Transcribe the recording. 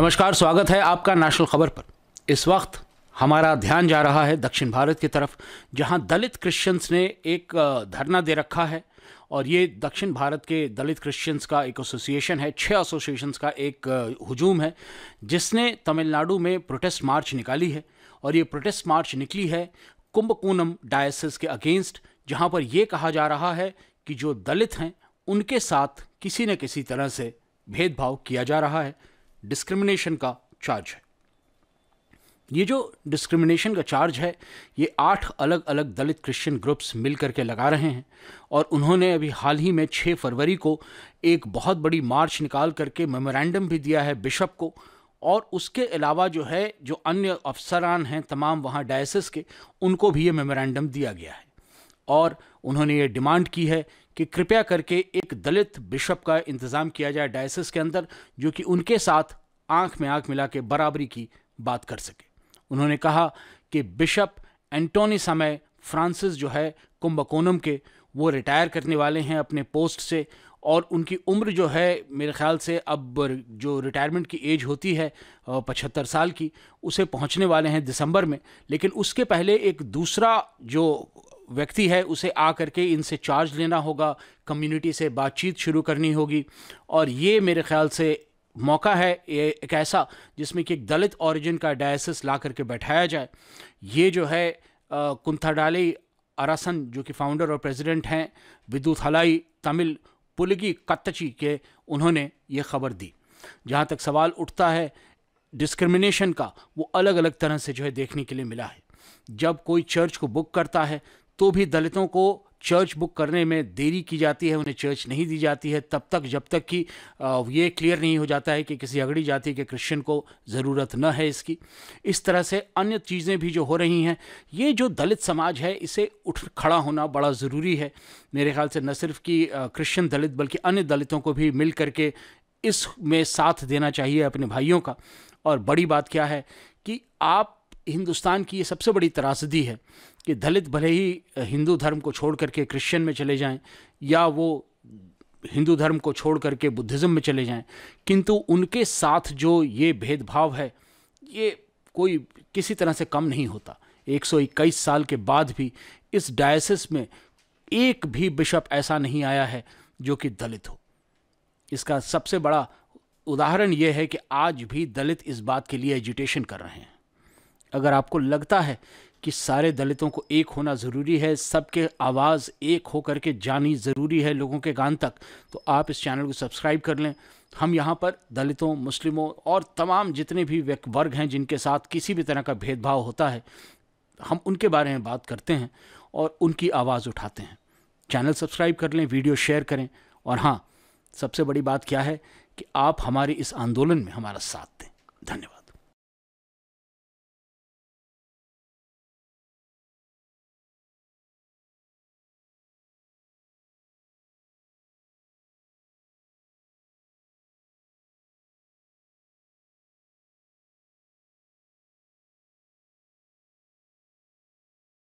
नमस्कार स्वागत है आपका नेशनल खबर पर इस वक्त हमारा ध्यान जा रहा है दक्षिण भारत की तरफ जहां दलित क्रिश्चियंस ने एक धरना दे रखा है और ये दक्षिण भारत के दलित क्रिश्चियंस का एक एसोसिएशन है छः एसोसिएशंस का एक हुजूम है जिसने तमिलनाडु में प्रोटेस्ट मार्च निकाली है और ये प्रोटेस्ट मार्च निकली है कुंभकोणम डायसिस के अगेंस्ट जहां पर यह कहा जा रहा है कि जो दलित हैं उनके साथ किसी न किसी तरह से भेदभाव किया जा रहा है डिस्क्रिमिनेशन का चार्ज है ये जो डिस्क्रिमिनेशन का चार्ज है ये आठ अलग अलग दलित क्रिश्चियन ग्रुप्स मिल करके लगा रहे हैं और उन्होंने अभी हाल ही में 6 फरवरी को एक बहुत बड़ी मार्च निकाल करके मेमोरेंडम भी दिया है बिशप को और उसके अलावा जो है जो अन्य अफसरान हैं तमाम वहाँ डायसिस के उनको भी ये मेमोरेंडम दिया गया है और उन्होंने ये डिमांड की है कि कृपया करके एक दलित बिशप का इंतज़ाम किया जाए डायसिस के अंदर जो कि उनके साथ आंख में आंख मिला के बराबरी की बात कर सके उन्होंने कहा कि बिशप एंटोनी समय फ्रांसिस जो है कुंभकोणम के वो रिटायर करने वाले हैं अपने पोस्ट से और उनकी उम्र जो है मेरे ख्याल से अब जो रिटायरमेंट की एज होती है पचहत्तर साल की उसे पहुंचने वाले हैं दिसंबर में लेकिन उसके पहले एक दूसरा जो व्यक्ति है उसे आ करके इनसे चार्ज लेना होगा कम्युनिटी से बातचीत शुरू करनी होगी और ये मेरे ख्याल से मौका है ये एक ऐसा जिसमें कि एक दलित ओरिजिन का डायसिस ला करके बैठाया जाए ये जो है कुंथाडाली अरासन जो कि फाउंडर और प्रेसिडेंट हैं विद्युत हलाई तमिल पुलगी कत्तची के उन्होंने ये खबर दी जहाँ तक सवाल उठता है डिस्क्रिमिनेशन का वो अलग अलग तरह से जो है देखने के लिए मिला है जब कोई चर्च को बुक करता है तो भी दलितों को चर्च बुक करने में देरी की जाती है उन्हें चर्च नहीं दी जाती है तब तक जब तक कि ये क्लियर नहीं हो जाता है कि किसी अगड़ी जाति के क्रिश्चियन को ज़रूरत न है इसकी इस तरह से अन्य चीज़ें भी जो हो रही हैं ये जो दलित समाज है इसे उठ खड़ा होना बड़ा ज़रूरी है मेरे ख्याल से न सिर्फ कि क्रिश्चियन दलित बल्कि अन्य दलितों को भी मिल करके में साथ देना चाहिए अपने भाइयों का और बड़ी बात क्या है कि आप हिंदुस्तान की ये सबसे बड़ी त्रासदी है कि दलित भले ही हिंदू धर्म को छोड़ करके क्रिश्चियन में चले जाएं या वो हिंदू धर्म को छोड़ करके बुद्धिज़्म में चले जाएं किंतु उनके साथ जो ये भेदभाव है ये कोई किसी तरह से कम नहीं होता 121 साल के बाद भी इस डायसिस में एक भी बिशप ऐसा नहीं आया है जो कि दलित हो इसका सबसे बड़ा उदाहरण यह है कि आज भी दलित इस बात के लिए एजुटेशन कर रहे हैं अगर आपको लगता है कि सारे दलितों को एक होना ज़रूरी है सबके आवाज़ एक होकर के जानी ज़रूरी है लोगों के गान तक तो आप इस चैनल को सब्सक्राइब कर लें हम यहाँ पर दलितों मुस्लिमों और तमाम जितने भी वर्ग हैं जिनके साथ किसी भी तरह का भेदभाव होता है हम उनके बारे में बात करते हैं और उनकी आवाज़ उठाते हैं चैनल सब्सक्राइब कर लें वीडियो शेयर करें और हाँ सबसे बड़ी बात क्या है कि आप हमारे इस आंदोलन में हमारा साथ दें धन्यवाद